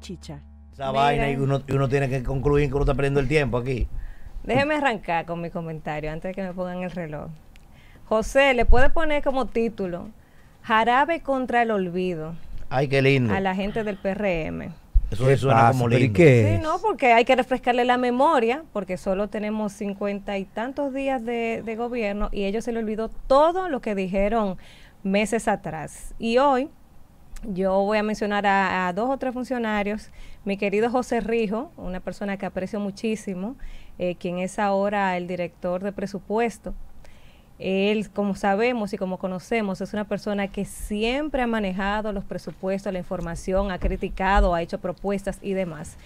Chicha. Esa vaina y uno, y uno, tiene que concluir que uno está perdiendo el tiempo aquí. Déjeme arrancar con mi comentario antes de que me pongan el reloj. José, le puede poner como título Jarabe contra el olvido. Ay, qué lindo. A la gente del PRM. Eso es suena como lindo. sí, no, porque hay que refrescarle la memoria, porque solo tenemos cincuenta y tantos días de, de gobierno y ellos se le olvidó todo lo que dijeron meses atrás. Y hoy yo voy a mencionar a, dos o tres funcionarios. Mi querido José Rijo, una persona que aprecio muchísimo, eh, quien es ahora el director de presupuesto. Él, como sabemos y como conocemos, es una persona que siempre ha manejado los presupuestos, la información, ha criticado, ha hecho propuestas y demás.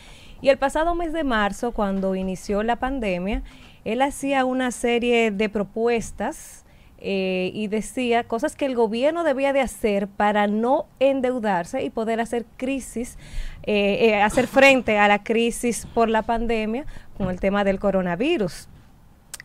Y el pasado mes de marzo, cuando inició la pandemia, él hacía una serie de propuestas eh, y decía cosas que el gobierno debía de hacer para no endeudarse y poder hacer crisis, eh, eh, hacer frente a la crisis por la pandemia con el tema del coronavirus.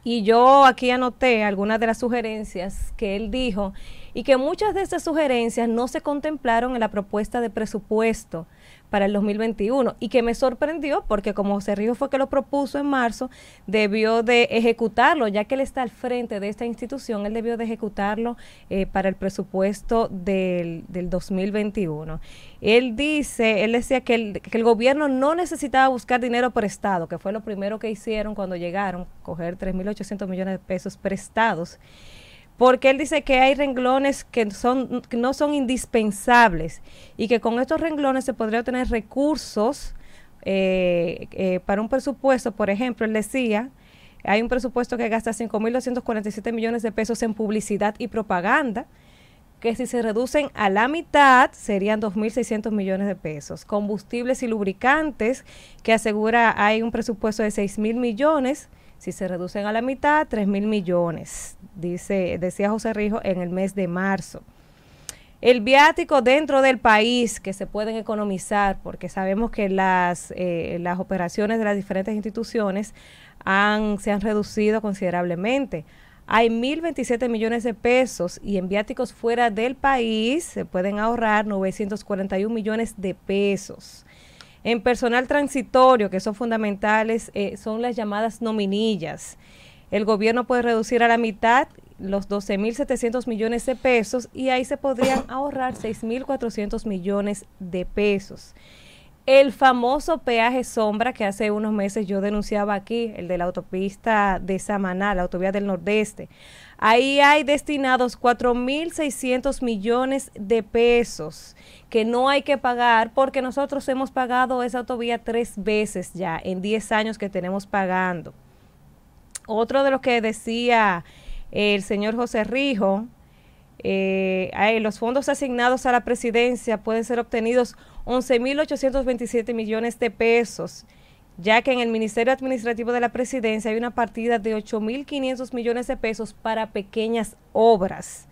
Y yo aquí anoté algunas de las sugerencias que él dijo y que muchas de esas sugerencias no se contemplaron en la propuesta de presupuesto para el 2021 y que me sorprendió porque como Cerrillo fue que lo propuso en marzo, debió de ejecutarlo, ya que él está al frente de esta institución, él debió de ejecutarlo eh, para el presupuesto del, del 2021. Él dice, él decía que el, que el gobierno no necesitaba buscar dinero prestado, que fue lo primero que hicieron cuando llegaron, coger 3.800 millones de pesos prestados porque él dice que hay renglones que, son, no son indispensables y que con estos renglones se podría obtener recursos eh, eh, para un presupuesto, por ejemplo, él decía, hay un presupuesto que gasta 5.247 millones de pesos en publicidad y propaganda, que si se reducen a la mitad serían 2.600 millones de pesos. Combustibles y lubricantes, que asegura hay un presupuesto de 6.000 millones si se reducen a la mitad, 3 mil millones, dice, decía José Rijo en el mes de marzo. El viático dentro del país que se pueden economizar, porque sabemos que las, eh, las operaciones de las diferentes instituciones se han reducido considerablemente. Hay 1.027 millones de pesos y en viáticos fuera del país se pueden ahorrar 941 millones de pesos. En personal transitorio, que son fundamentales, eh, son las llamadas nominillas. El gobierno puede reducir a la mitad los 12.700 millones de pesos y ahí se podrían ahorrar 6.400 millones de pesos. El famoso peaje sombra que hace unos meses yo denunciaba aquí, el de la autopista de Samaná, la autovía del Nordeste. Ahí hay destinados 4.600 millones de pesos que no hay que pagar porque nosotros hemos pagado esa autovía tres veces ya en 10 años que tenemos pagando. Otro de los que decía el señor José Rijo, eh, los fondos asignados a la presidencia pueden ser obtenidos 11.827 millones de pesos ya que en el Ministerio Administrativo de la Presidencia hay una partida de 8.500 millones de pesos para pequeñas obras.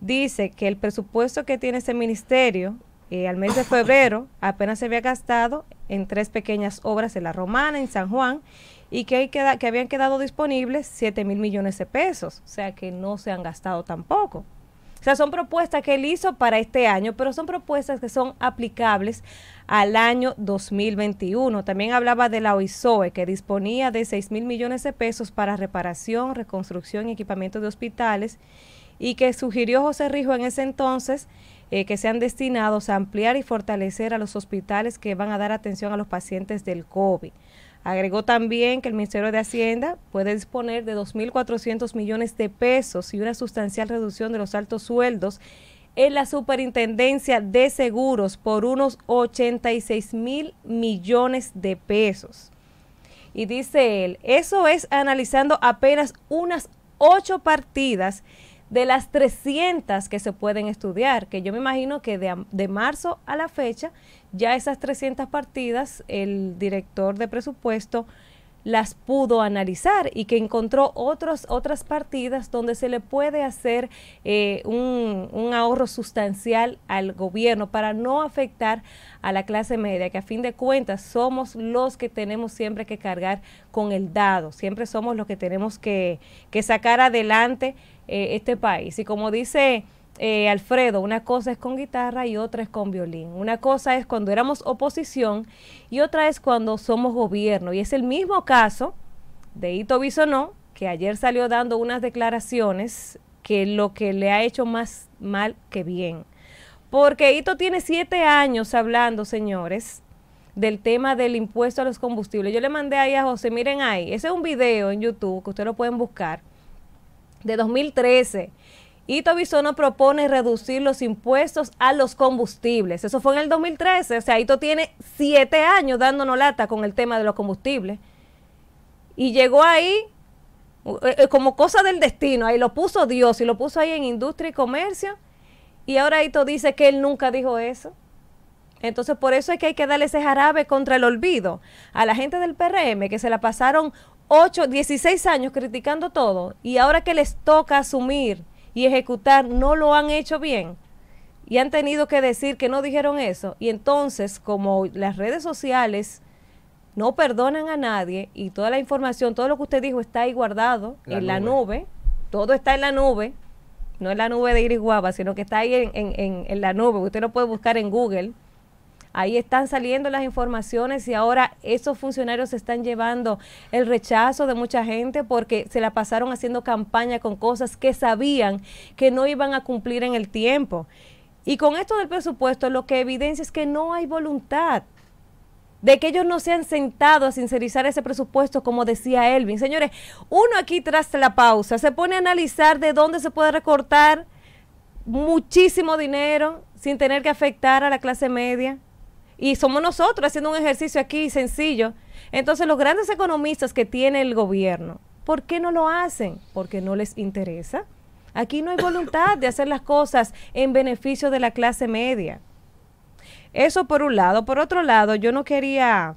Dice que el presupuesto que tiene ese ministerio eh, al mes de febrero apenas se había gastado en tres pequeñas obras en La Romana, en San Juan, y que, hay que habían quedado disponibles siete mil millones de pesos, o sea que no se han gastado tampoco. O sea, son propuestas que él hizo para este año, pero son propuestas que son aplicables al año 2021. También hablaba de la OISOE, que disponía de 6 mil millones de pesos para reparación, reconstrucción y equipamiento de hospitales, y que sugirió José Rijo en ese entonces eh, que sean destinados a ampliar y fortalecer a los hospitales que van a dar atención a los pacientes del COVID. Agregó también que el Ministerio de Hacienda puede disponer de 2.400 millones de pesos y una sustancial reducción de los altos sueldos en la Superintendencia de Seguros por unos 86 mil millones de pesos. Y dice él, eso es analizando apenas unas ocho partidas de las 300 que se pueden estudiar, que yo me imagino que de, de marzo a la fecha, ya esas 300 partidas, el director de presupuesto las pudo analizar y que encontró otros, otras partidas donde se le puede hacer eh, un, ahorro sustancial al gobierno para no afectar a la clase media, que a fin de cuentas somos los que tenemos siempre que cargar con el dado, siempre somos los que tenemos que, sacar adelante eh, este país. Y como dice eh, Alfredo, una cosa es con guitarra y otra es con violín. Una cosa es cuando éramos oposición y otra es cuando somos gobierno. Y es el mismo caso de Ito Bisonó, que ayer salió dando unas declaraciones que lo que le ha hecho más mal que bien. Porque Ito tiene siete años hablando, señores, del tema del impuesto a los combustibles. Yo le mandé ahí a José, miren ahí, ese es un video en YouTube que ustedes lo pueden buscar, de 2013 Ito Bisono propone reducir los impuestos a los combustibles. Eso fue en el 2013. O sea, Ito tiene siete años dándonos lata con el tema de los combustibles. Y llegó ahí eh, eh, como cosa del destino. Ahí lo puso Dios y lo puso ahí en industria y comercio. Y ahora Ito dice que él nunca dijo eso. Entonces, por eso es que hay que darle ese jarabe contra el olvido a la gente del PRM que se la pasaron 8, 16 años criticando todo. Y ahora que les toca asumir y ejecutar no lo han hecho bien y han tenido que decir que no dijeron eso. Y entonces, como las redes sociales no perdonan a nadie y toda la información, todo lo que usted dijo está ahí guardado en la nube, todo está en la nube, no en la nube de Iriguaba, sino que está ahí en, en, en la nube, usted lo puede buscar en Google Ahí están saliendo las informaciones y ahora esos funcionarios están llevando el rechazo de mucha gente porque se la pasaron haciendo campaña con cosas que sabían que no iban a cumplir en el tiempo. Y con esto del presupuesto lo que evidencia es que no hay voluntad de que ellos no se han sentado a sincerizar ese presupuesto, como decía Elvin. Señores, uno aquí tras la pausa se pone a analizar de dónde se puede recortar muchísimo dinero sin tener que afectar a la clase media, y somos nosotros haciendo un ejercicio aquí sencillo. Entonces los grandes economistas que tiene el gobierno, ¿por qué no lo hacen? Porque no les interesa. Aquí no hay voluntad de hacer las cosas en beneficio de la clase media. Eso por un lado. Por otro lado, yo no quería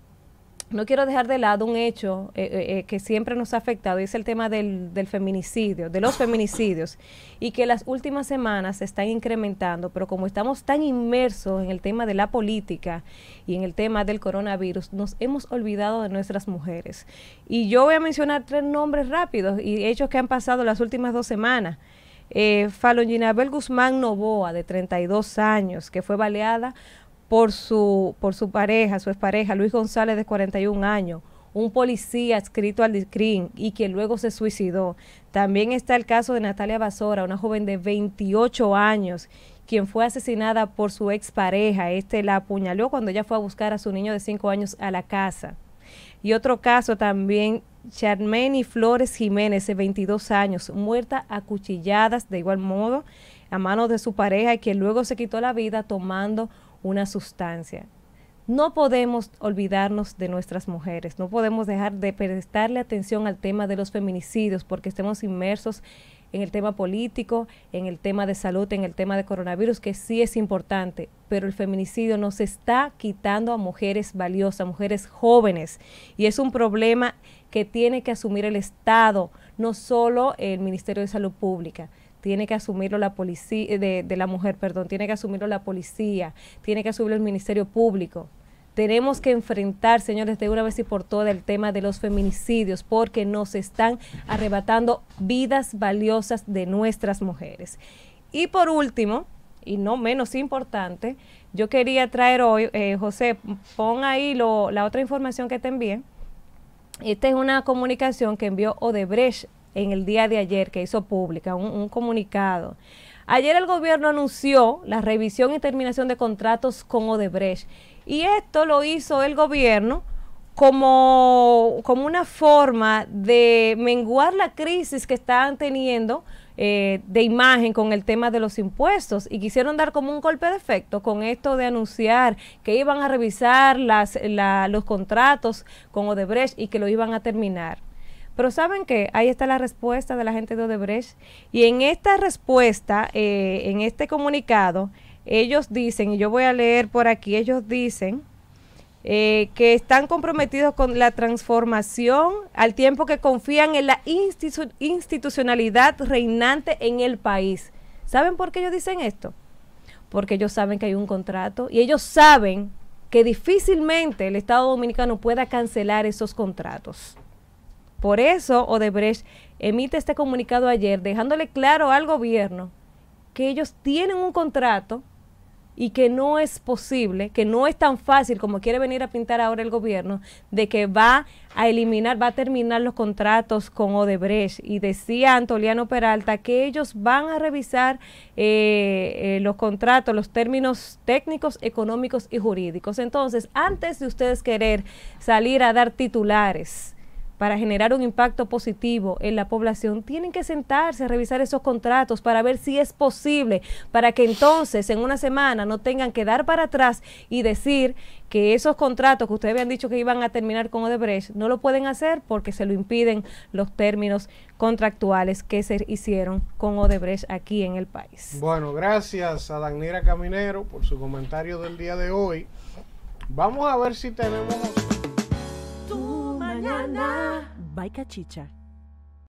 no quiero dejar de lado un hecho eh, eh, eh, que siempre nos ha afectado y es el tema del, feminicidio, de los feminicidios, y que las últimas semanas se están incrementando, pero como estamos tan inmersos en el tema de la política y en el tema del coronavirus, nos hemos olvidado de nuestras mujeres. Y yo voy a mencionar tres nombres rápidos y hechos que han pasado las últimas dos semanas. Eh, Guzmán Novoa, de 32 años, que fue baleada por su, por su pareja, su expareja, Luis González de 41 años, un policía adscrito al DICRIM y que luego se suicidó. También está el caso de Natalia Basora, una joven de 28 años, quien fue asesinada por su expareja. Este la apuñaló cuando ella fue a buscar a su niño de 5 años a la casa. Y otro caso también, y Flores Jiménez, de 22 años, muerta a cuchilladas de igual modo a manos de su pareja, y que luego se quitó la vida tomando una sustancia. No podemos olvidarnos de nuestras mujeres, no podemos dejar de prestarle atención al tema de los feminicidios porque estemos inmersos en el tema político, en el tema de salud, en el tema de coronavirus, que sí es importante, pero el feminicidio nos está quitando a mujeres valiosas, mujeres jóvenes, y es un problema que tiene que asumir el Estado, no solo el Ministerio de Salud Pública tiene que asumirlo la policía, eh, de, la mujer, perdón, tiene que asumirlo la policía, tiene que asumirlo el Ministerio Público. Tenemos que enfrentar, señores, de una vez y por todas el tema de los feminicidios, porque nos están arrebatando vidas valiosas de nuestras mujeres. Y por último, y no menos importante, yo quería traer hoy, eh, José, pon ahí la otra información que te envié. Esta es una comunicación que envió Odebrecht en el día de ayer que hizo pública, un, comunicado. Ayer el gobierno anunció la revisión y terminación de contratos con Odebrecht y esto lo hizo el gobierno como, como una forma de menguar la crisis que estaban teniendo eh, de imagen con el tema de los impuestos y quisieron dar como un golpe de efecto con esto de anunciar que iban a revisar las, los contratos con Odebrecht y que lo iban a terminar. Pero saben que ahí está la respuesta de la gente de Odebrecht. Y en esta respuesta, eh, en este comunicado, ellos dicen, y yo voy a leer por aquí, ellos dicen eh, que están comprometidos con la transformación al tiempo que confían en la institucionalidad reinante en el país. ¿Saben por qué ellos dicen esto? Porque ellos saben que hay un contrato y ellos saben que difícilmente el Estado Dominicano pueda cancelar esos contratos. Por eso Odebrecht emite este comunicado ayer dejándole claro al gobierno que ellos tienen un contrato y que no es posible, que no es tan fácil como quiere venir a pintar ahora el gobierno, de que va a eliminar, va a terminar los contratos con Odebrecht. Y decía Antoliano Peralta que ellos van a revisar eh, eh, los contratos, los términos técnicos, económicos y jurídicos. Entonces, antes de ustedes querer salir a dar titulares, para generar un impacto positivo en la población, tienen que sentarse a revisar esos contratos para ver si es posible, para que entonces en una semana no tengan que dar para atrás y decir que esos contratos que ustedes habían dicho que iban a terminar con Odebrecht no lo pueden hacer porque se lo impiden los términos contractuales que se hicieron con Odebrecht aquí en el país. Bueno, gracias a Daniela Caminero por su comentario del día de hoy. Vamos a ver si tenemos mañana. Bye, cachicha.